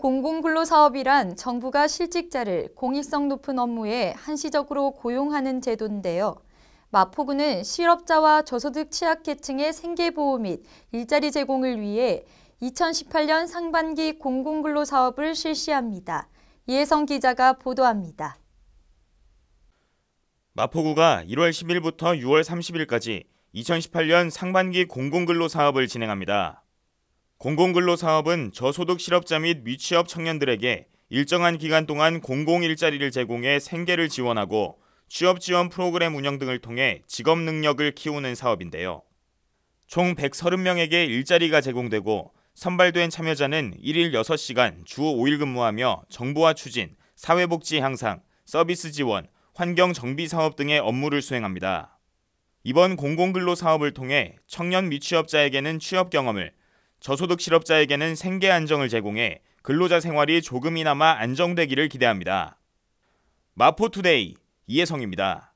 공공근로사업이란 정부가 실직자를 공익성 높은 업무에 한시적으로 고용하는 제도인데요. 마포구는 실업자와 저소득 취약계층의 생계보호 및 일자리 제공을 위해 2018년 상반기 공공근로사업을 실시합니다. 이혜성 기자가 보도합니다. 마포구가 1월 10일부터 6월 30일까지 2018년 상반기 공공근로 사업을 진행합니다. 공공근로 사업은 저소득 실업자 및 미취업 청년들에게 일정한 기간 동안 공공 일자리를 제공해 생계를 지원하고 취업 지원 프로그램 운영 등을 통해 직업 능력을 키우는 사업인데요. 총 130명에게 일자리가 제공되고 선발된 참여자는 1일 6시간 주 5일 근무하며 정부와 추진, 사회복지 향상, 서비스 지원, 환경 정비 사업 등의 업무를 수행합니다. 이번 공공근로 사업을 통해 청년 미취업자에게는 취업 경험을, 저소득 실업자에게는 생계 안정을 제공해 근로자 생활이 조금이나마 안정되기를 기대합니다. 마포투데이 이혜성입니다.